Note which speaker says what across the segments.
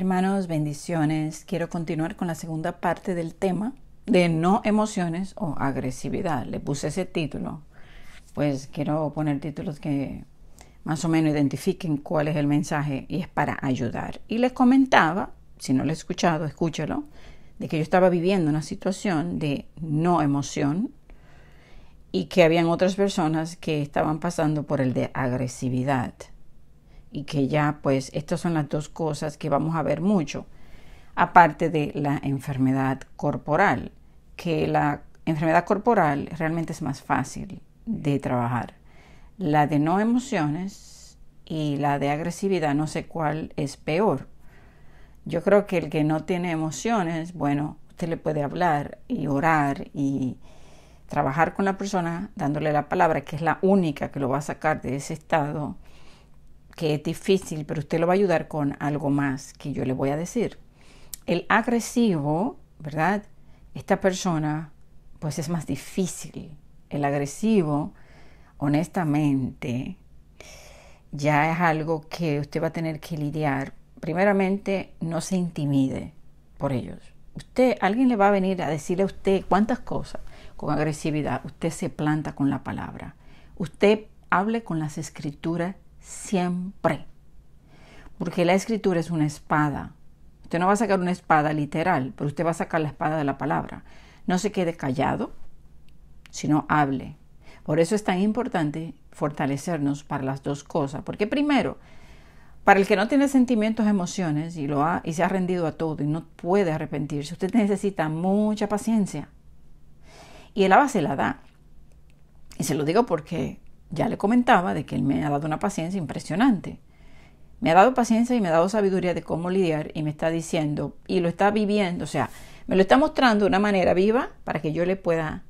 Speaker 1: Hermanos, bendiciones. Quiero continuar con la segunda parte del tema de no emociones o agresividad. Le puse ese título. Pues quiero poner títulos que más o menos identifiquen cuál es el mensaje y es para ayudar. Y les comentaba, si no lo he escuchado, escúchalo, de que yo estaba viviendo una situación de no emoción y que habían otras personas que estaban pasando por el de agresividad y que ya pues estas son las dos cosas que vamos a ver mucho, aparte de la enfermedad corporal, que la enfermedad corporal realmente es más fácil de trabajar. La de no emociones y la de agresividad, no sé cuál es peor. Yo creo que el que no tiene emociones, bueno, usted le puede hablar y orar y trabajar con la persona dándole la palabra, que es la única que lo va a sacar de ese estado que es difícil, pero usted lo va a ayudar con algo más que yo le voy a decir. El agresivo, ¿verdad? Esta persona, pues es más difícil. El agresivo, honestamente, ya es algo que usted va a tener que lidiar. Primeramente, no se intimide por ellos. Usted, alguien le va a venir a decirle a usted cuántas cosas con agresividad. Usted se planta con la palabra. Usted hable con las escrituras siempre. Porque la escritura es una espada. Usted no va a sacar una espada literal, pero usted va a sacar la espada de la palabra. No se quede callado, sino hable. Por eso es tan importante fortalecernos para las dos cosas. Porque primero, para el que no tiene sentimientos, emociones y, lo ha, y se ha rendido a todo y no puede arrepentirse, usted necesita mucha paciencia. Y el ABA se la da. Y se lo digo porque ya le comentaba de que él me ha dado una paciencia impresionante. Me ha dado paciencia y me ha dado sabiduría de cómo lidiar y me está diciendo y lo está viviendo, o sea, me lo está mostrando de una manera viva para que yo le pueda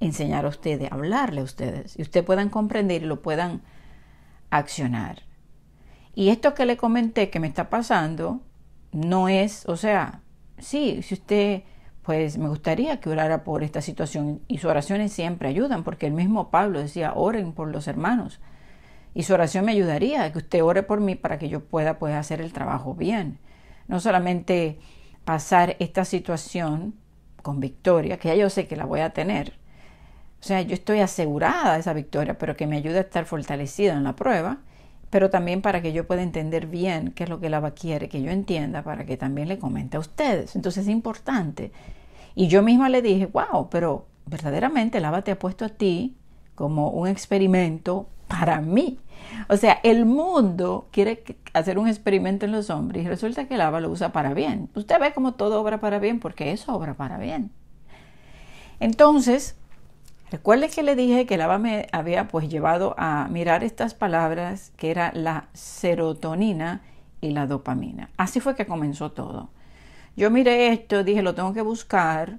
Speaker 1: enseñar a ustedes, hablarle a ustedes y ustedes puedan comprender y lo puedan accionar. Y esto que le comenté que me está pasando no es, o sea, sí, si usted pues me gustaría que orara por esta situación y sus oraciones siempre ayudan, porque el mismo Pablo decía, oren por los hermanos. Y su oración me ayudaría, que usted ore por mí para que yo pueda pues, hacer el trabajo bien. No solamente pasar esta situación con victoria, que ya yo sé que la voy a tener. O sea, yo estoy asegurada de esa victoria, pero que me ayude a estar fortalecida en la prueba, pero también para que yo pueda entender bien qué es lo que la quiere que yo entienda, para que también le comente a ustedes. Entonces es importante y yo misma le dije, wow, pero verdaderamente el ABBA te ha puesto a ti como un experimento para mí. O sea, el mundo quiere hacer un experimento en los hombres y resulta que el ABBA lo usa para bien. Usted ve como todo obra para bien porque eso obra para bien. Entonces, recuerde que le dije que el ABBA me había pues llevado a mirar estas palabras que era la serotonina y la dopamina. Así fue que comenzó todo. Yo miré esto, dije, lo tengo que buscar.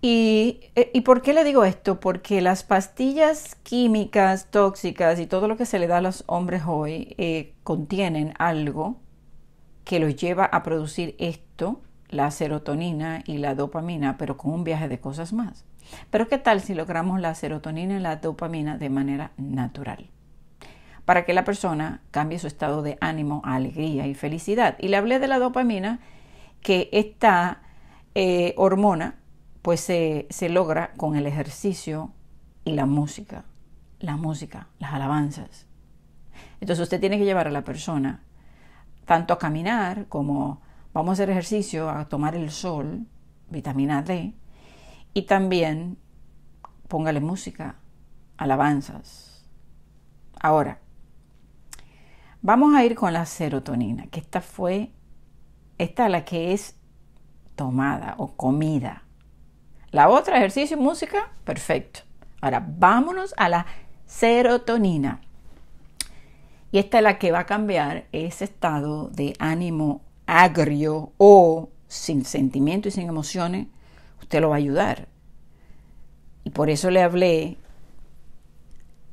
Speaker 1: Y, eh, ¿Y por qué le digo esto? Porque las pastillas químicas, tóxicas y todo lo que se le da a los hombres hoy eh, contienen algo que los lleva a producir esto, la serotonina y la dopamina, pero con un viaje de cosas más. Pero ¿qué tal si logramos la serotonina y la dopamina de manera natural? para que la persona cambie su estado de ánimo a alegría y felicidad. Y le hablé de la dopamina, que esta eh, hormona pues se, se logra con el ejercicio y la música, la música, las alabanzas. Entonces usted tiene que llevar a la persona tanto a caminar como vamos a hacer ejercicio, a tomar el sol, vitamina D, y también póngale música, alabanzas. Ahora, Vamos a ir con la serotonina, que esta fue, esta la que es tomada o comida. La otra, ejercicio, música, perfecto. Ahora vámonos a la serotonina. Y esta es la que va a cambiar ese estado de ánimo agrio o sin sentimiento y sin emociones. Usted lo va a ayudar. Y por eso le hablé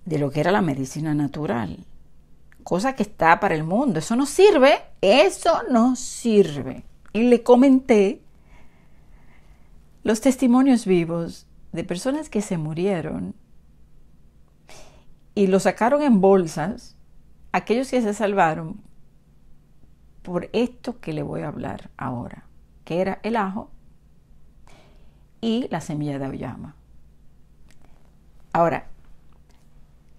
Speaker 1: de lo que era la medicina natural cosa que está para el mundo. Eso no sirve, eso no sirve. Y le comenté los testimonios vivos de personas que se murieron y lo sacaron en bolsas, aquellos que se salvaron por esto que le voy a hablar ahora, que era el ajo y la semilla de Aoyama. Ahora,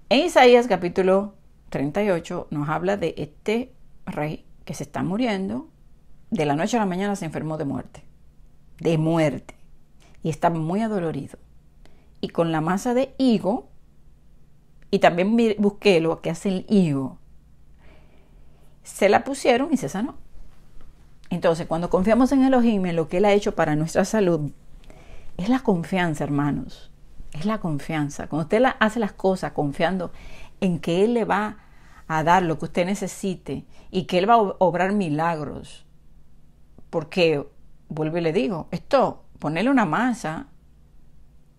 Speaker 1: en Isaías capítulo 38 nos habla de este rey que se está muriendo, de la noche a la mañana se enfermó de muerte, de muerte, y está muy adolorido. Y con la masa de higo, y también busqué lo que hace el higo, se la pusieron y se sanó. Entonces, cuando confiamos en Elohim, en lo que Él ha hecho para nuestra salud, es la confianza, hermanos. Es la confianza. Cuando usted hace las cosas confiando en que Él le va a dar lo que usted necesite y que Él va a obrar milagros. Porque, vuelvo y le digo, esto, ponerle una masa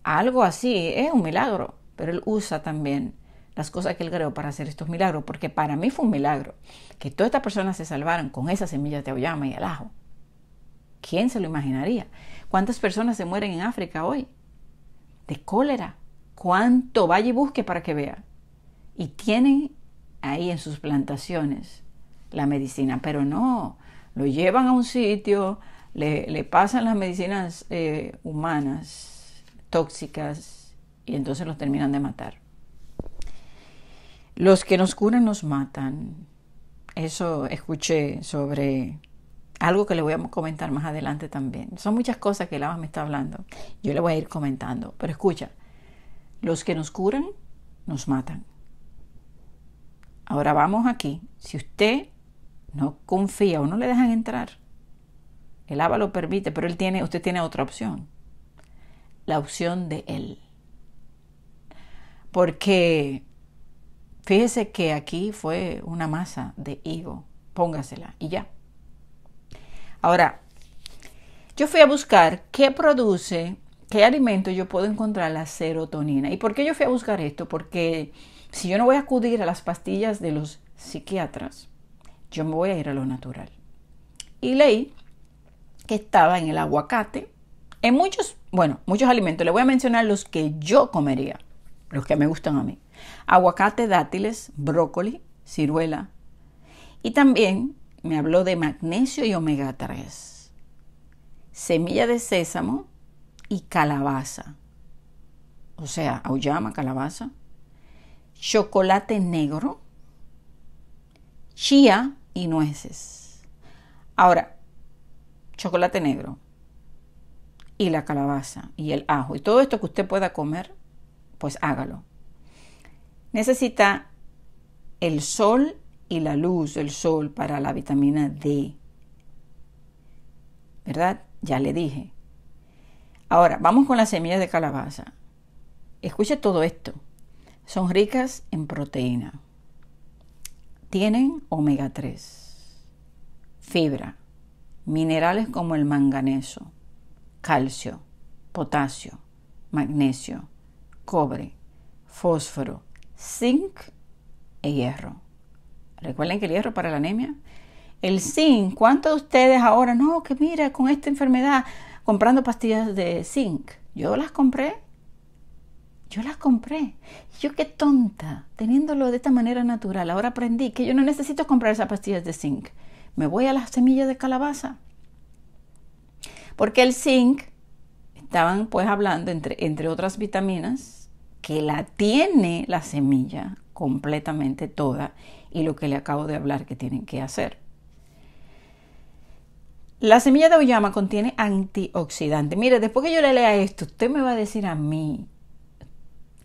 Speaker 1: algo así es un milagro, pero Él usa también las cosas que Él creó para hacer estos milagros, porque para mí fue un milagro que todas estas personas se salvaran con esas semillas de auyama y ajo ¿Quién se lo imaginaría? ¿Cuántas personas se mueren en África hoy? De cólera. ¿Cuánto? Vaya y busque para que vea y tienen ahí en sus plantaciones la medicina, pero no, lo llevan a un sitio, le, pasan las medicinas eh, humanas, tóxicas, y entonces los terminan de matar. Los que nos curan nos matan. Eso escuché sobre algo que le voy a comentar más adelante también. Son muchas cosas que Lava me está hablando. Yo le voy a ir comentando. Pero escucha, los que nos curan nos matan. Ahora vamos aquí. Si usted no confía o no le dejan entrar, el ABA lo permite, pero él tiene, usted tiene otra opción. La opción de él. Porque fíjese que aquí fue una masa de higo. Póngasela y ya. Ahora, yo fui a buscar qué produce, qué alimento yo puedo encontrar la serotonina. ¿Y por qué yo fui a buscar esto? Porque si yo no voy a acudir a las pastillas de los psiquiatras, yo me voy a ir a lo natural. Y leí que estaba en el aguacate, en muchos, bueno, muchos alimentos. Le voy a mencionar los que yo comería, los que me gustan a mí. Aguacate, dátiles, brócoli, ciruela. Y también me habló de magnesio y omega 3, semilla de sésamo y calabaza. O sea, auyama, calabaza, chocolate negro, chía y nueces. Ahora, chocolate negro y la calabaza y el ajo y todo esto que usted pueda comer, pues hágalo. Necesita el sol y la luz del sol para la vitamina D. ¿Verdad? Ya le dije. Ahora, vamos con las semillas de calabaza. Escuche todo esto. Son ricas en proteína. Tienen omega 3, fibra, minerales como el manganeso, calcio, potasio, magnesio, cobre, fósforo, zinc e hierro. Recuerden que el hierro para la anemia. El zinc, ¿cuántos de ustedes ahora? No, que mira, con esta enfermedad, comprando pastillas de zinc. Yo las compré yo las compré. yo qué tonta, teniéndolo de esta manera natural. Ahora aprendí que yo no necesito comprar esas pastillas de zinc. Me voy a las semillas de calabaza. Porque el zinc, estaban pues hablando entre, entre otras vitaminas, que la tiene la semilla completamente toda y lo que le acabo de hablar que tienen que hacer. La semilla de oyama contiene antioxidante. Mire, después que yo le lea esto, usted me va a decir a mí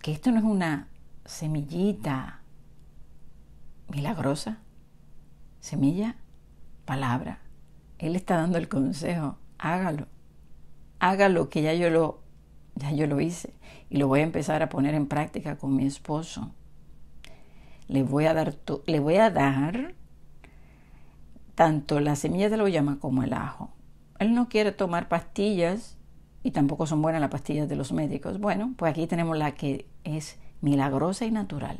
Speaker 1: que esto no es una semillita milagrosa, semilla, palabra. Él está dando el consejo, hágalo, hágalo que ya yo lo, ya yo lo hice y lo voy a empezar a poner en práctica con mi esposo. Le voy a dar, le voy a dar tanto la semilla de la llama como el ajo. Él no quiere tomar pastillas y tampoco son buenas las pastillas de los médicos. Bueno, pues aquí tenemos la que es milagrosa y natural.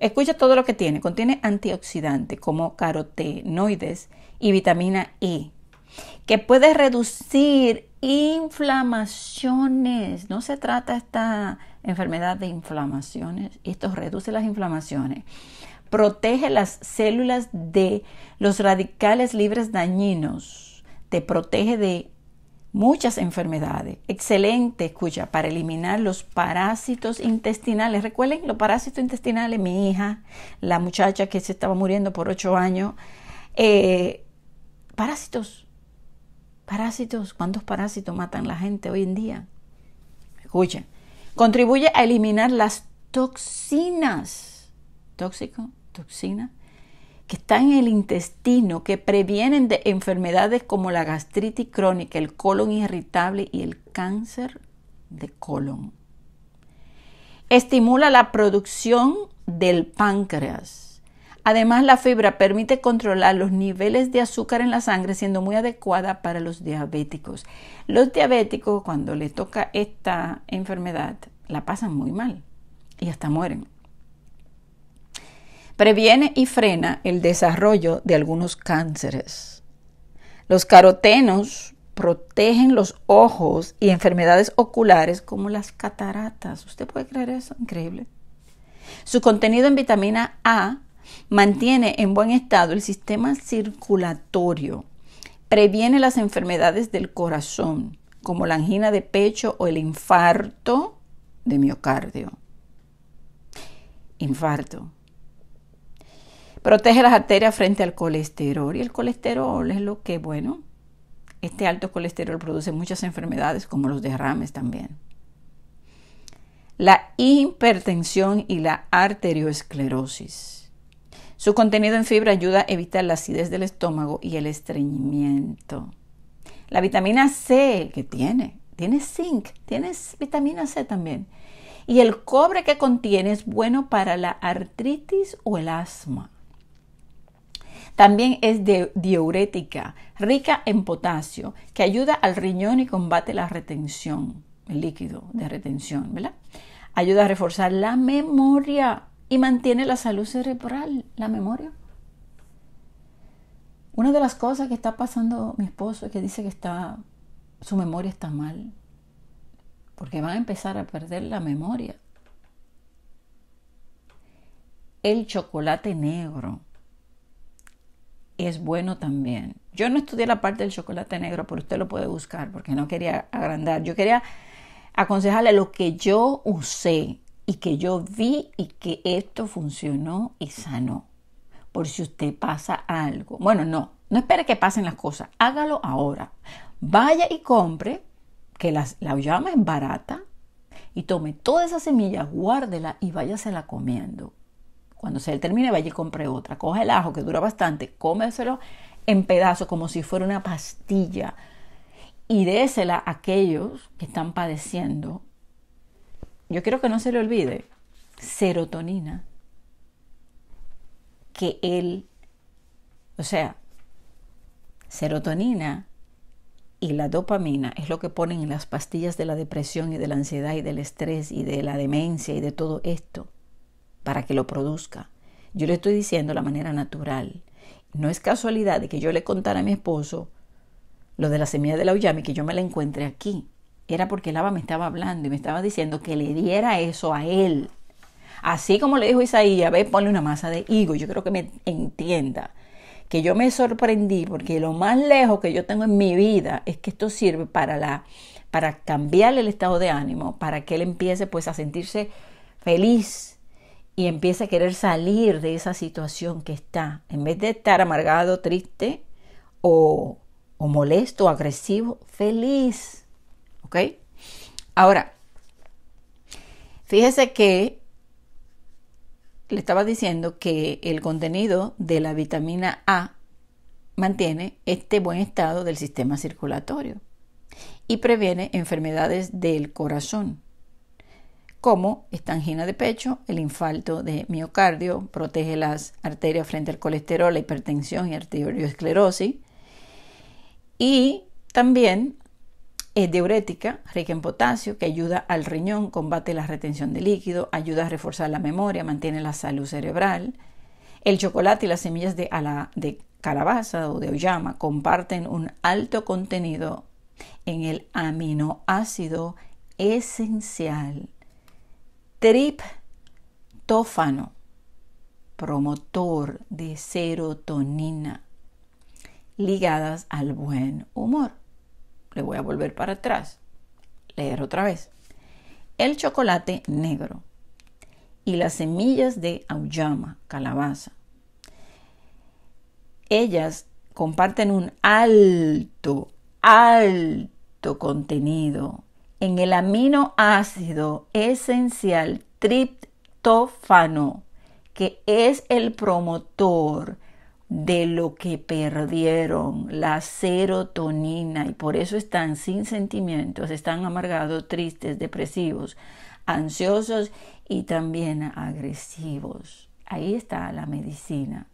Speaker 1: Escucha todo lo que tiene. Contiene antioxidantes como carotenoides y vitamina E, que puede reducir inflamaciones. No se trata esta enfermedad de inflamaciones. Esto reduce las inflamaciones. Protege las células de los radicales libres dañinos. Te protege de muchas enfermedades. Excelente, escucha, para eliminar los parásitos intestinales. Recuerden los parásitos intestinales, mi hija, la muchacha que se estaba muriendo por ocho años. Eh, parásitos, parásitos, ¿cuántos parásitos matan la gente hoy en día? escucha, contribuye a eliminar las toxinas. Tóxico, toxina que en el intestino, que previenen de enfermedades como la gastritis crónica, el colon irritable y el cáncer de colon. Estimula la producción del páncreas. Además, la fibra permite controlar los niveles de azúcar en la sangre, siendo muy adecuada para los diabéticos. Los diabéticos, cuando les toca esta enfermedad, la pasan muy mal y hasta mueren. Previene y frena el desarrollo de algunos cánceres. Los carotenos protegen los ojos y enfermedades oculares como las cataratas. ¿Usted puede creer eso? Increíble. Su contenido en vitamina A mantiene en buen estado el sistema circulatorio, previene las enfermedades del corazón, como la angina de pecho o el infarto de miocardio. Infarto. Protege las arterias frente al colesterol. Y el colesterol es lo que, bueno, este alto colesterol produce muchas enfermedades como los derrames también. La hipertensión y la arteriosclerosis. Su contenido en fibra ayuda a evitar la acidez del estómago y el estreñimiento. La vitamina C que tiene, tiene zinc, tiene vitamina C también. Y el cobre que contiene es bueno para la artritis o el asma. También es de diurética, rica en potasio, que ayuda al riñón y combate la retención, el líquido de retención, ¿verdad? Ayuda a reforzar la memoria y mantiene la salud cerebral, la memoria. Una de las cosas que está pasando mi esposo es que dice que está, su memoria está mal, porque va a empezar a perder la memoria. El chocolate negro es bueno también. Yo no estudié la parte del chocolate negro, pero usted lo puede buscar porque no quería agrandar. Yo quería aconsejarle lo que yo usé y que yo vi y que esto funcionó y sanó. Por si usted pasa algo. Bueno, no, no espere que pasen las cosas. Hágalo ahora. Vaya y compre, que las, la llama es barata, y tome toda esa semilla, guárdela y la comiendo. Cuando se termine, vaya y compre otra. Coge el ajo, que dura bastante, cómeselo en pedazos como si fuera una pastilla y désela a aquellos que están padeciendo. Yo quiero que no se le olvide serotonina que él, o sea, serotonina y la dopamina es lo que ponen en las pastillas de la depresión y de la ansiedad y del estrés y de la demencia y de todo esto para que lo produzca. Yo le estoy diciendo la manera natural. No es casualidad de que yo le contara a mi esposo lo de la semilla de la uyami que yo me la encuentre aquí. Era porque el me estaba hablando y me estaba diciendo que le diera eso a él. Así como le dijo Isaías, ve, ponle una masa de higo. Yo creo que me entienda. Que yo me sorprendí porque lo más lejos que yo tengo en mi vida es que esto sirve para, la, para cambiarle el estado de ánimo, para que él empiece pues a sentirse feliz, y empieza a querer salir de esa situación que está. En vez de estar amargado, triste o, o molesto, agresivo, feliz. ¿Ok? Ahora, fíjese que le estaba diciendo que el contenido de la vitamina A mantiene este buen estado del sistema circulatorio y previene enfermedades del corazón como estangina de pecho, el infarto de miocardio, protege las arterias frente al colesterol, la hipertensión y arteriosclerosis. Y también es diurética, rica en potasio, que ayuda al riñón, combate la retención de líquido, ayuda a reforzar la memoria, mantiene la salud cerebral. El chocolate y las semillas de, ala, de calabaza o de oyama comparten un alto contenido en el aminoácido esencial triptófano, promotor de serotonina, ligadas al buen humor. Le voy a volver para atrás, leer otra vez. El chocolate negro y las semillas de auyama, calabaza. Ellas comparten un alto, alto contenido en el aminoácido esencial triptófano, que es el promotor de lo que perdieron, la serotonina, y por eso están sin sentimientos, están amargados, tristes, depresivos, ansiosos y también agresivos. Ahí está la medicina.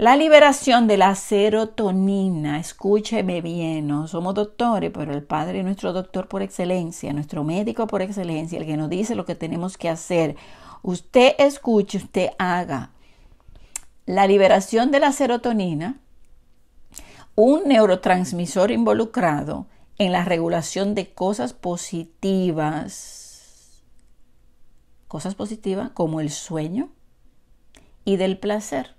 Speaker 1: La liberación de la serotonina, escúcheme bien, no somos doctores, pero el Padre es nuestro doctor por excelencia, nuestro médico por excelencia, el que nos dice lo que tenemos que hacer. Usted escuche, usted haga. La liberación de la serotonina, un neurotransmisor involucrado en la regulación de cosas positivas, cosas positivas como el sueño y del placer.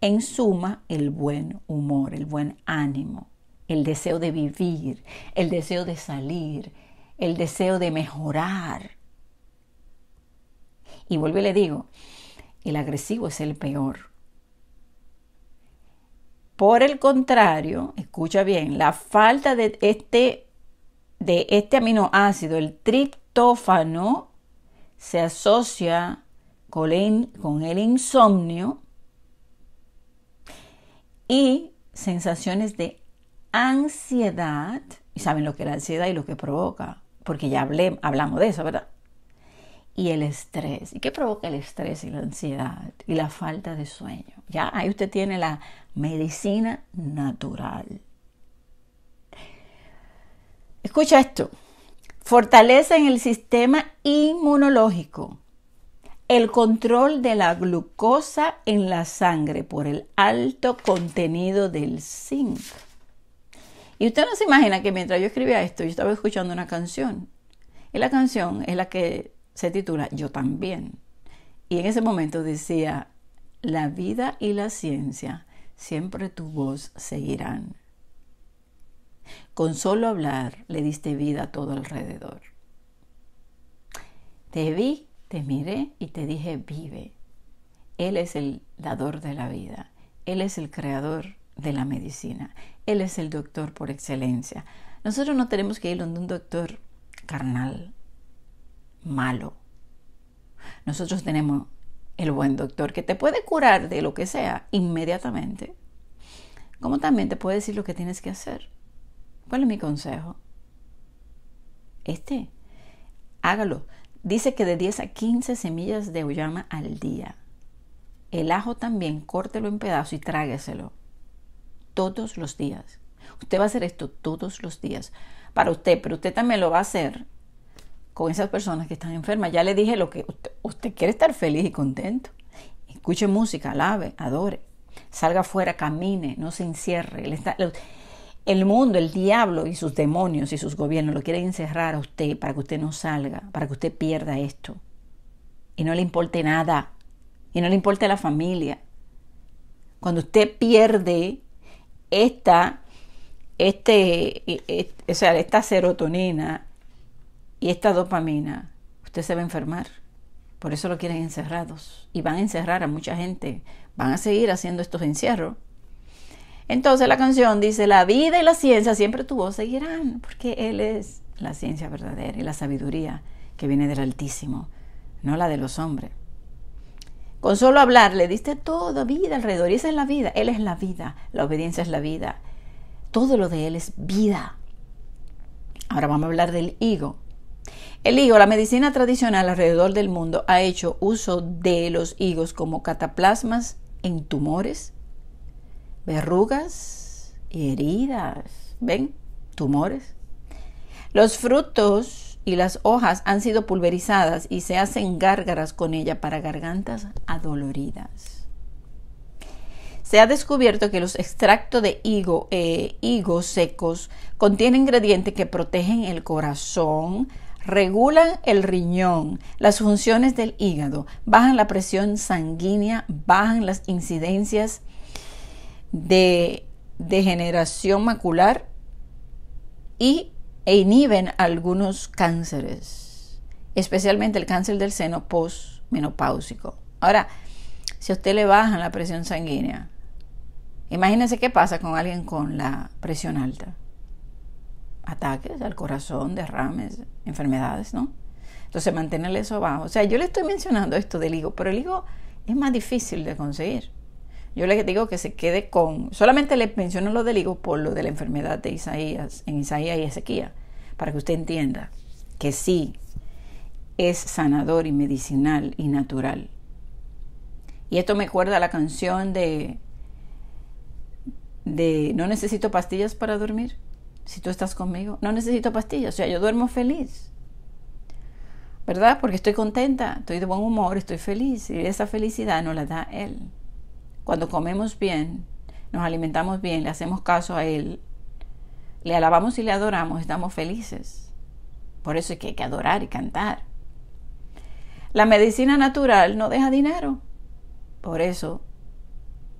Speaker 1: En suma, el buen humor, el buen ánimo, el deseo de vivir, el deseo de salir, el deseo de mejorar. Y vuelvo y le digo, el agresivo es el peor. Por el contrario, escucha bien, la falta de este, de este aminoácido, el triptófano, se asocia con el insomnio, y sensaciones de ansiedad, y saben lo que es la ansiedad y lo que provoca, porque ya hablamos de eso, ¿verdad? Y el estrés. ¿Y qué provoca el estrés y la ansiedad y la falta de sueño? Ya ahí usted tiene la medicina natural. Escucha esto. en el sistema inmunológico el control de la glucosa en la sangre por el alto contenido del zinc. Y usted no se imagina que mientras yo escribía esto, yo estaba escuchando una canción. Y la canción es la que se titula Yo también. Y en ese momento decía, la vida y la ciencia siempre tu voz seguirán. Con solo hablar le diste vida a todo alrededor. Te vi te miré y te dije, vive. Él es el dador de la vida. Él es el creador de la medicina. Él es el doctor por excelencia. Nosotros no tenemos que ir donde un doctor carnal, malo. Nosotros tenemos el buen doctor que te puede curar de lo que sea inmediatamente. Como también te puede decir lo que tienes que hacer. ¿Cuál es mi consejo? Este, hágalo. Dice que de 10 a 15 semillas de uyama al día. El ajo también, córtelo en pedazos y trágueselo. Todos los días. Usted va a hacer esto todos los días. Para usted, pero usted también lo va a hacer con esas personas que están enfermas. Ya le dije lo que usted, quiere estar feliz y contento. Escuche música, alabe, adore. Salga afuera, camine, no se encierre el mundo, el diablo y sus demonios y sus gobiernos lo quieren encerrar a usted para que usted no salga, para que usted pierda esto. Y no le importe nada. Y no le importe la familia. Cuando usted pierde esta, este, e, e, o sea, esta serotonina y esta dopamina, usted se va a enfermar. Por eso lo quieren encerrados. Y van a encerrar a mucha gente. Van a seguir haciendo estos encierros entonces la canción dice, la vida y la ciencia siempre tu voz seguirán, porque Él es la ciencia verdadera y la sabiduría que viene del Altísimo, no la de los hombres. Con solo hablar le diste toda vida alrededor y esa es la vida, Él es la vida, la obediencia es la vida, todo lo de Él es vida. Ahora vamos a hablar del higo. El higo, la medicina tradicional alrededor del mundo ha hecho uso de los higos como cataplasmas en tumores, verrugas y heridas, ¿ven? Tumores. Los frutos y las hojas han sido pulverizadas y se hacen gárgaras con ella para gargantas adoloridas. Se ha descubierto que los extractos de higo, eh, higos secos contienen ingredientes que protegen el corazón, regulan el riñón, las funciones del hígado, bajan la presión sanguínea, bajan las incidencias de degeneración macular y, e inhiben algunos cánceres, especialmente el cáncer del seno postmenopáusico. Ahora, si a usted le bajan la presión sanguínea, imagínense qué pasa con alguien con la presión alta. Ataques al corazón, derrames, enfermedades, ¿no? Entonces, mantenerle eso bajo. O sea, yo le estoy mencionando esto del higo, pero el higo es más difícil de conseguir. Yo le digo que se quede con, solamente le menciono lo del higo por lo de la enfermedad de Isaías, en Isaías y Ezequiel, para que usted entienda que sí, es sanador y medicinal y natural. Y esto me acuerda la canción de, de No necesito pastillas para dormir, si tú estás conmigo, no necesito pastillas, o sea, yo duermo feliz. ¿verdad? Porque estoy contenta, estoy de buen humor, estoy feliz y esa felicidad no la da Él. Cuando comemos bien, nos alimentamos bien, le hacemos caso a Él, le alabamos y le adoramos, estamos felices. Por eso es que hay que adorar y cantar. La medicina natural no deja dinero. Por eso,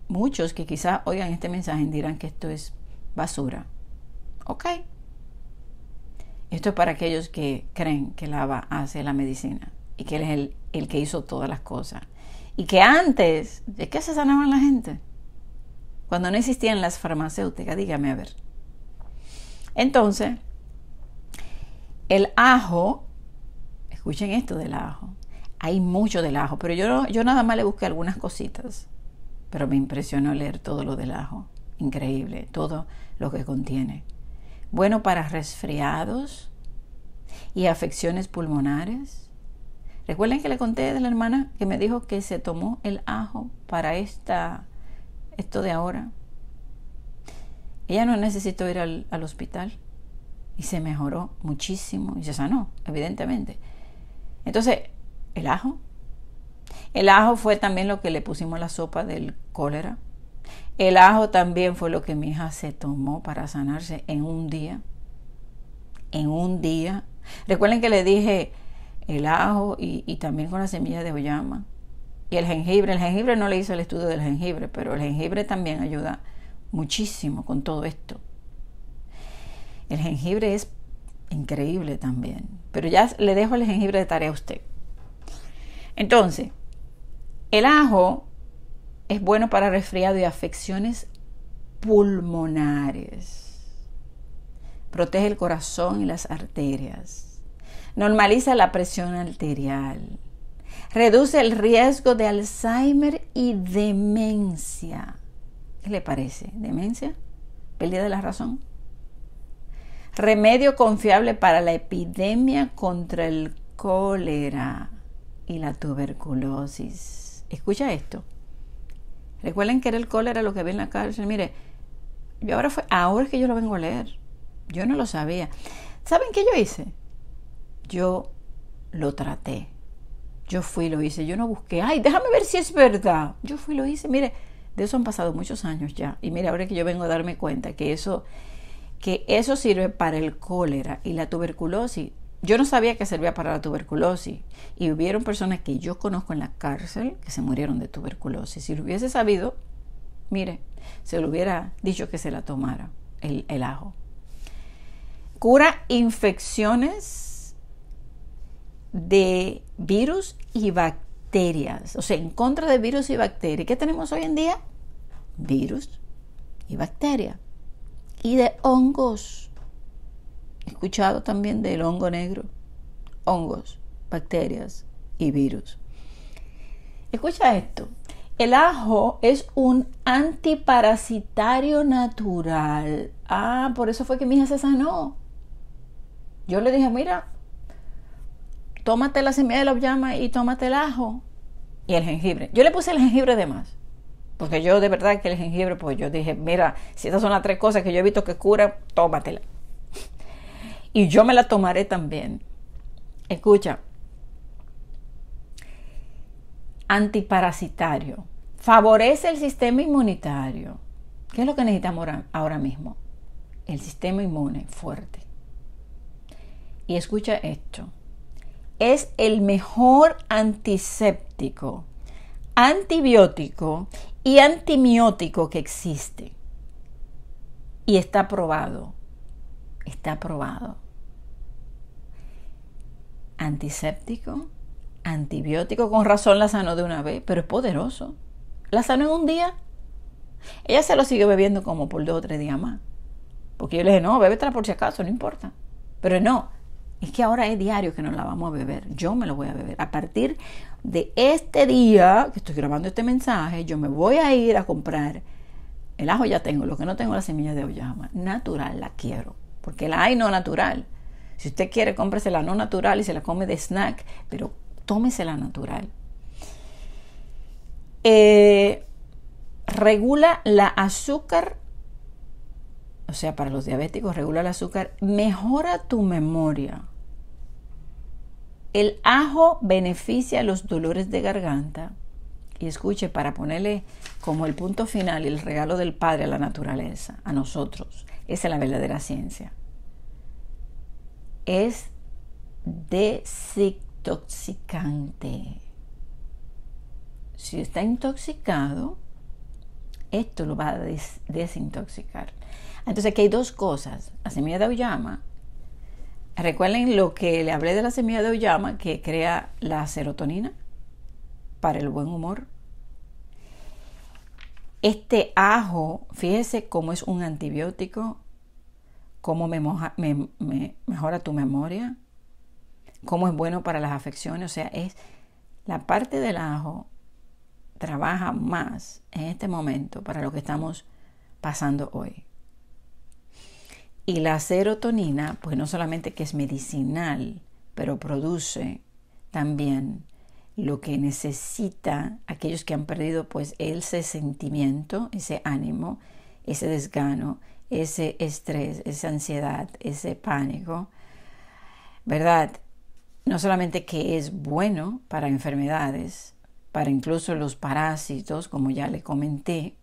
Speaker 1: muchos que quizás oigan este mensaje dirán que esto es basura. Ok. Esto es para aquellos que creen que la hace la medicina y que Él es el, el que hizo todas las cosas y que antes, ¿de qué se sanaban la gente? Cuando no existían las farmacéuticas, dígame a ver. Entonces, el ajo, escuchen esto del ajo, hay mucho del ajo, pero yo, yo nada más le busqué algunas cositas, pero me impresionó leer todo lo del ajo, increíble, todo lo que contiene. Bueno para resfriados y afecciones pulmonares, Recuerden que le conté de la hermana que me dijo que se tomó el ajo para esta, esto de ahora. Ella no necesitó ir al, al hospital y se mejoró muchísimo y se sanó, evidentemente. Entonces, el ajo. El ajo fue también lo que le pusimos a la sopa del cólera. El ajo también fue lo que mi hija se tomó para sanarse en un día. En un día. Recuerden que le dije, el ajo y, también con la semilla de oyama y el jengibre. El jengibre no le hice el estudio del jengibre, pero el jengibre también ayuda muchísimo con todo esto. El jengibre es increíble también, pero ya le dejo el jengibre de tarea a usted. Entonces, el ajo es bueno para resfriado y afecciones pulmonares. Protege el corazón y las arterias normaliza la presión arterial, reduce el riesgo de Alzheimer y demencia. ¿Qué le parece? ¿Demencia? ¿Pérdida de la razón? Remedio confiable para la epidemia contra el cólera y la tuberculosis. Escucha esto. Recuerden que era el cólera lo que ve en la cárcel. Mire, yo ahora fue, ahora es que yo lo vengo a leer. Yo no lo sabía. ¿Saben qué yo hice? Yo lo traté. Yo fui y lo hice. Yo no busqué, ay, déjame ver si es verdad. Yo fui y lo hice. Mire, de eso han pasado muchos años ya. Y mire, ahora que yo vengo a darme cuenta que eso, que eso sirve para el cólera y la tuberculosis. Yo no sabía que servía para la tuberculosis. Y hubieron personas que yo conozco en la cárcel que se murieron de tuberculosis. Si lo hubiese sabido, mire, se lo hubiera dicho que se la tomara el, el ajo. Cura infecciones de virus y bacterias. O sea, en contra de virus y bacterias. ¿Qué tenemos hoy en día? Virus y bacterias. Y de hongos. He escuchado también del hongo negro. Hongos, bacterias y virus. Escucha esto. El ajo es un antiparasitario natural. Ah, por eso fue que mi hija se sanó. Yo le dije, mira, tómate la semilla de la llama y tómate el ajo y el jengibre. Yo le puse el jengibre de más. Porque yo de verdad que el jengibre, pues yo dije, mira, si estas son las tres cosas que yo he visto que curan, tómatela. Y yo me la tomaré también. Escucha. Antiparasitario. Favorece el sistema inmunitario. ¿Qué es lo que necesitamos ahora mismo? El sistema inmune fuerte. Y escucha esto es el mejor antiséptico, antibiótico y antimiótico que existe. Y está probado Está probado. Antiséptico, antibiótico, con razón la sanó de una vez, pero es poderoso. La sanó en un día. Ella se lo siguió bebiendo como por dos o tres días más. Porque yo le dije, no, bébetela por si acaso, no importa. Pero no, es que ahora es diario que no la vamos a beber. Yo me lo voy a beber. A partir de este día que estoy grabando este mensaje, yo me voy a ir a comprar. El ajo ya tengo, lo que no tengo la semilla de oyama. Natural la quiero, porque la hay no natural. Si usted quiere, cómprese la no natural y se la come de snack, pero tómese la natural. Eh, regula la azúcar o sea, para los diabéticos, regula el azúcar, mejora tu memoria. El ajo beneficia los dolores de garganta. Y escuche, para ponerle como el punto final el regalo del Padre a la naturaleza, a nosotros, esa es la verdadera ciencia. Es desintoxicante. Si está intoxicado, esto lo va a desintoxicar. Entonces aquí hay dos cosas. La semilla de uyama Recuerden lo que le hablé de la semilla de uyama que crea la serotonina para el buen humor. Este ajo, fíjese cómo es un antibiótico, cómo mejora tu memoria, cómo es bueno para las afecciones. O sea, es la parte del ajo trabaja más en este momento para lo que estamos pasando hoy. Y la serotonina, pues no solamente que es medicinal, pero produce también lo que necesita aquellos que han perdido pues ese sentimiento, ese ánimo, ese desgano, ese estrés, esa ansiedad, ese pánico, ¿verdad? No solamente que es bueno para enfermedades, para incluso los parásitos, como ya le comenté,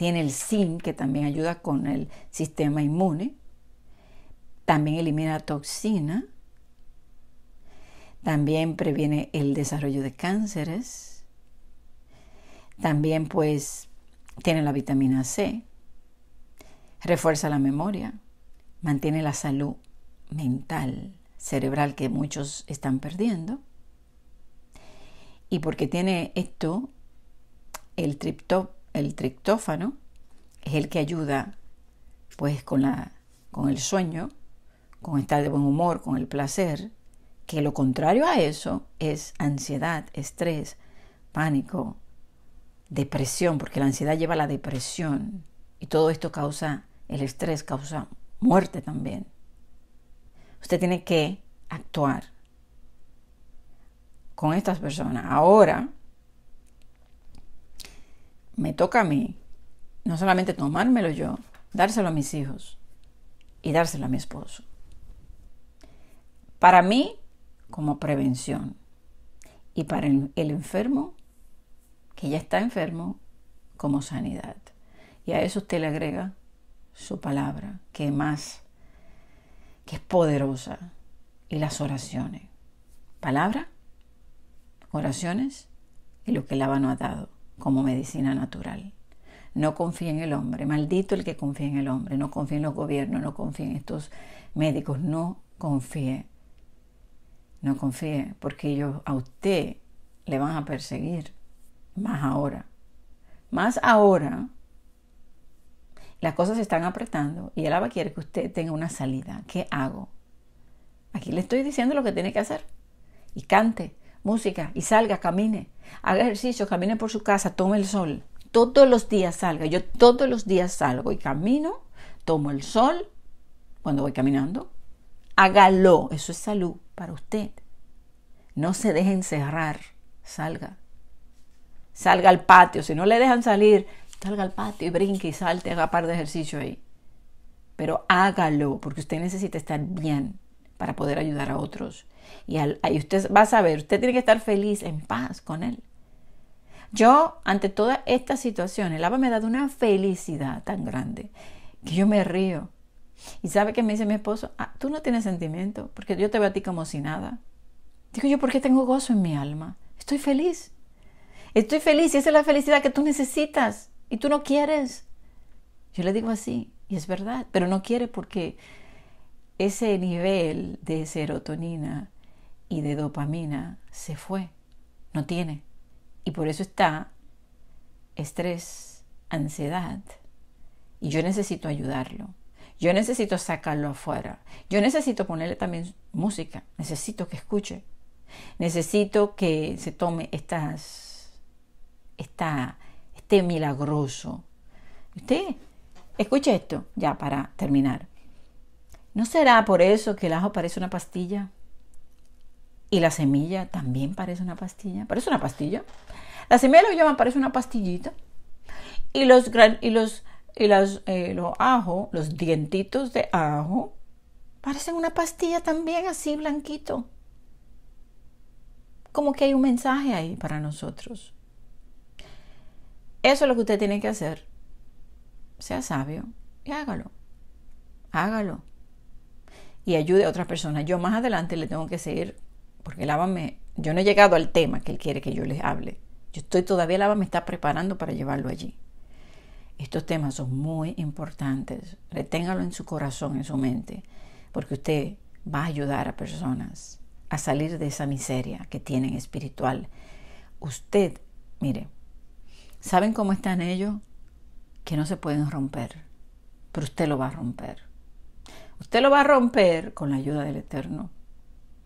Speaker 1: tiene el zinc, que también ayuda con el sistema inmune. También elimina toxina. También previene el desarrollo de cánceres. También pues tiene la vitamina C. Refuerza la memoria. Mantiene la salud mental, cerebral que muchos están perdiendo. Y porque tiene esto, el triptop el triptófano, es el que ayuda pues con, la, con el sueño, con estar de buen humor, con el placer, que lo contrario a eso es ansiedad, estrés, pánico, depresión, porque la ansiedad lleva a la depresión y todo esto causa, el estrés causa muerte también. Usted tiene que actuar con estas personas. Ahora, me toca a mí no solamente tomármelo yo, dárselo a mis hijos y dárselo a mi esposo. Para mí, como prevención. Y para el, enfermo, que ya está enfermo, como sanidad. Y a eso usted le agrega su palabra, que más, que es poderosa, y las oraciones. Palabra, oraciones y lo que la abano ha dado como medicina natural. No confíe en el hombre, maldito el que confíe en el hombre, no confíe en los gobiernos, no confíe en estos médicos, no confíe, no confíe, porque ellos a usted le van a perseguir, más ahora, más ahora las cosas se están apretando y el ABA quiere que usted tenga una salida. ¿Qué hago? Aquí le estoy diciendo lo que tiene que hacer. Y cante, música y salga, camine, haga ejercicio, camine por su casa, tome el sol. Todos los días salga. Yo todos los días salgo y camino, tomo el sol cuando voy caminando. Hágalo, eso es salud para usted. No se deje encerrar, salga. Salga al patio, si no le dejan salir, salga al patio y brinque y salte, haga par de ejercicio ahí. Pero hágalo, porque usted necesita estar bien para poder ayudar a otros. Y usted va a saber, usted tiene que estar feliz, en paz con Él. Yo, ante todas estas situaciones, el Abba me ha dado una felicidad tan grande que yo me río. Y sabe que me dice mi esposo, ah, tú no tienes sentimiento, porque yo te veo a ti como si nada. Digo yo, ¿por qué tengo gozo en mi alma? Estoy feliz. Estoy feliz y esa es la felicidad que tú necesitas y tú no quieres. Yo le digo así, y es verdad, pero no quiere porque ese nivel de serotonina y de dopamina se fue, no tiene. Y por eso está estrés, ansiedad. Y yo necesito ayudarlo. Yo necesito sacarlo afuera. Yo necesito ponerle también música. Necesito que escuche. Necesito que se tome estas, esta, este milagroso. Usted, escuche esto ya para terminar. ¿No será por eso que el ajo parece una pastilla? Y la semilla también parece una pastilla. Parece una pastilla. La semilla lo llaman, parece una pastillita. Y los, gran, y los, y los, eh, los ajo, los dientitos de ajo, parecen una pastilla también así blanquito. Como que hay un mensaje ahí para nosotros. Eso es lo que usted tiene que hacer. Sea sabio y hágalo. Hágalo. Y ayude a otras personas. Yo más adelante le tengo que seguir porque Lávame, yo no he llegado al tema que él quiere que yo les hable. Yo estoy todavía, me está preparando para llevarlo allí. Estos temas son muy importantes. Reténgalo en su corazón, en su mente, porque usted va a ayudar a personas a salir de esa miseria que tienen espiritual. Usted, mire, ¿saben cómo están ellos? Que no se pueden romper, pero usted lo va a romper. Usted lo va a romper con la ayuda del Eterno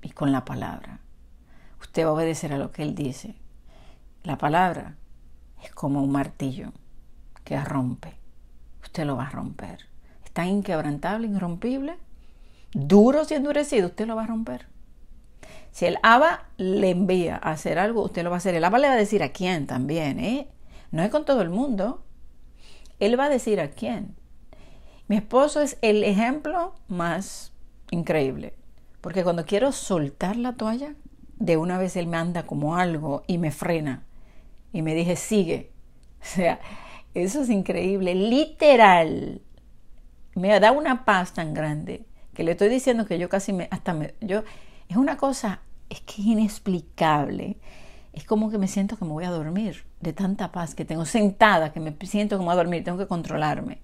Speaker 1: y con la palabra. Usted va a obedecer a lo que Él dice. La palabra es como un martillo que rompe. Usted lo va a romper. Está inquebrantable, irrompible, duro y endurecido. Usted lo va a romper. Si el Abba le envía a hacer algo, usted lo va a hacer. El Abba le va a decir a quién también, ¿eh? No es con todo el mundo. Él va a decir a quién. Mi esposo es el ejemplo más increíble porque cuando quiero soltar la toalla, de una vez él me anda como algo y me frena. Y me dije, sigue. O sea, eso es increíble. Literal. Me da una paz tan grande que le estoy diciendo que yo casi me, hasta me, yo, es una cosa, es que es inexplicable. Es como que me siento que me voy a dormir de tanta paz que tengo sentada, que me siento como a dormir, tengo que controlarme.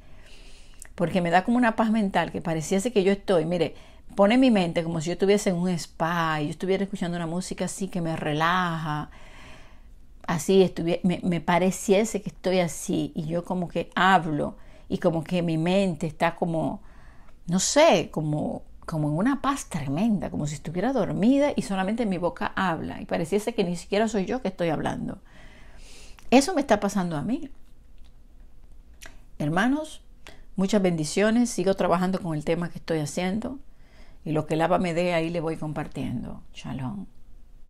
Speaker 1: Porque me da como una paz mental que pareciese que yo estoy, mire, pone mi mente como si yo estuviese en un spa y yo estuviera escuchando una música así que me relaja, así me, pareciese que estoy así y yo como que hablo y como que mi mente está como, no sé, como como en una paz tremenda, como si estuviera dormida y solamente mi boca habla y pareciese que ni siquiera soy yo que estoy hablando. Eso me está pasando a mí. Hermanos, muchas bendiciones, sigo trabajando con el tema que estoy haciendo. Y lo que el me dé, ahí le voy compartiendo. Shalom.